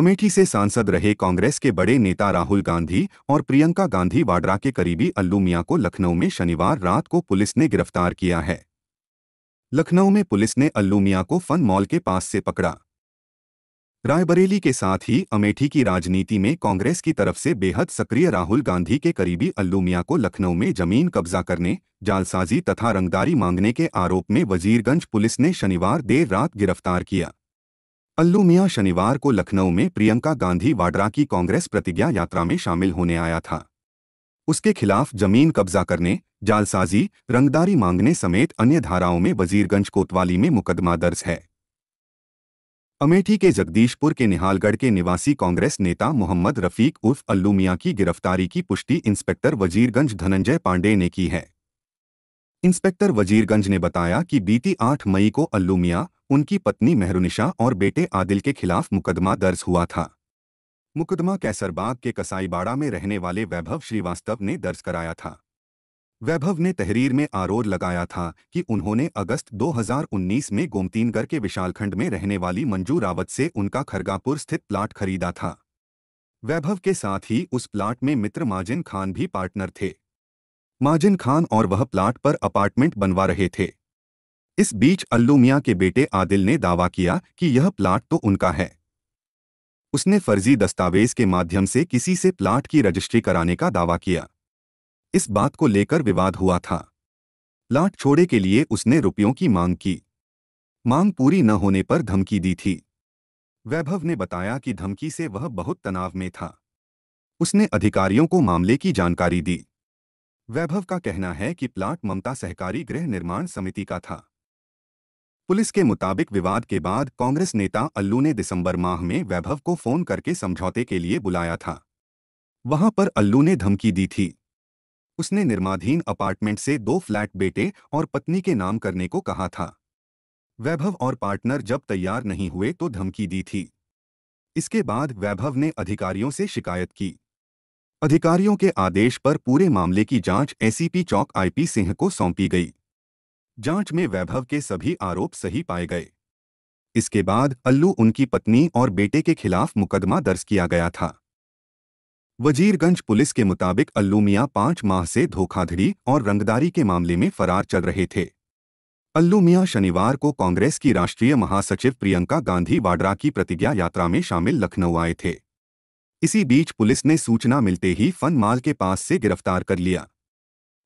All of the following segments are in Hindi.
अमेठी से सांसद रहे कांग्रेस के बड़े नेता राहुल गांधी और प्रियंका गांधी वाड्रा के करीबी अल्लू मियाँ को लखनऊ में शनिवार रात को पुलिस ने गिरफ्तार किया है लखनऊ में पुलिस ने अल्लू मियाँ को फन मॉल के पास से पकड़ा रायबरेली के साथ ही अमेठी की राजनीति में कांग्रेस की तरफ से बेहद सक्रिय राहुल गांधी के करीबी अल्लू मियाँ को लखनऊ में जमीन कब्जा करने जालसाजी तथा रंगदारी मांगने के आरोप में वजीरगंज पुलिस ने शनिवार देर रात गिरफ्तार किया अल्लू मियाँ शनिवार को लखनऊ में प्रियंका गांधी वाड्रा की कांग्रेस प्रतिज्ञा यात्रा में शामिल होने आया था उसके खिलाफ जमीन कब्जा करने जालसाजी रंगदारी मांगने समेत अन्य धाराओं में वजीरगंज कोतवाली में मुकदमा दर्ज है अमेठी के जगदीशपुर के निहालगढ़ के निवासी कांग्रेस नेता मोहम्मद रफीक उर्फ अल्लू मियाँ की गिरफ्तारी की पुष्टि इंस्पेक्टर वजीरगंज धनंजय पांडे ने की है इंस्पेक्टर वजीरगंज ने बताया कि बीती 8 मई को अल्लू मियाँ उनकी पत्नी मेहरुनिशा और बेटे आदिल के खिलाफ मुकदमा दर्ज हुआ था मुकदमा कैसरबाग के कसाईबाड़ा में रहने वाले वैभव श्रीवास्तव ने दर्ज कराया था वैभव ने तहरीर में आरोप लगाया था कि उन्होंने अगस्त 2019 में गोमतीनगढ़ के विशालखंड में रहने वाली मंजू रावत से उनका खरगापुर स्थित प्लाट खरीदा था वैभव के साथ ही उस प्लाट में मित्र माजिन खान भी पार्टनर थे माजिन खान और वह प्लाट पर अपार्टमेंट बनवा रहे थे इस बीच अल्लू मियाँ के बेटे आदिल ने दावा किया कि यह प्लाट तो उनका है उसने फर्जी दस्तावेज के माध्यम से किसी से प्लाट की रजिस्ट्री कराने का दावा किया इस बात को लेकर विवाद हुआ था प्लाट छोड़े के लिए उसने रुपयों की मांग की मांग पूरी न होने पर धमकी दी थी वैभव ने बताया कि धमकी से वह बहुत तनाव में था उसने अधिकारियों को मामले की जानकारी दी वैभव का कहना है कि प्लाट ममता सहकारी गृह निर्माण समिति का था पुलिस के मुताबिक विवाद के बाद कांग्रेस नेता अल्लू ने दिसंबर माह में वैभव को फोन करके समझौते के लिए बुलाया था वहां पर अल्लू ने धमकी दी थी उसने निर्माधीन अपार्टमेंट से दो फ्लैट बेटे और पत्नी के नाम करने को कहा था वैभव और पार्टनर जब तैयार नहीं हुए तो धमकी दी थी इसके बाद वैभव ने अधिकारियों से शिकायत की अधिकारियों के आदेश पर पूरे मामले की जांच एसीपी चौक आईपी सिंह को सौंपी गई जांच में वैभव के सभी आरोप सही पाए गए इसके बाद अल्लू उनकी पत्नी और बेटे के खिलाफ मुकदमा दर्ज किया गया था वजीरगंज पुलिस के मुताबिक अल्लू मियाँ पांच माह से धोखाधड़ी और रंगदारी के मामले में फरार चल रहे थे अल्लू मियाँ शनिवार को कांग्रेस की राष्ट्रीय महासचिव प्रियंका गांधी वाड्रा की प्रतिज्ञा यात्रा में शामिल लखनऊ आए थे इसी बीच पुलिस ने सूचना मिलते ही फन माल के पास से गिरफ्तार कर लिया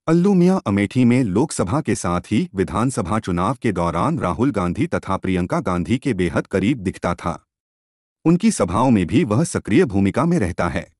अल्लू मियाँ अमेठी में लोकसभा के साथ ही विधानसभा चुनाव के दौरान राहुल गांधी तथा प्रियंका गांधी के बेहद करीब दिखता था उनकी सभाओं में भी वह सक्रिय भूमिका में रहता है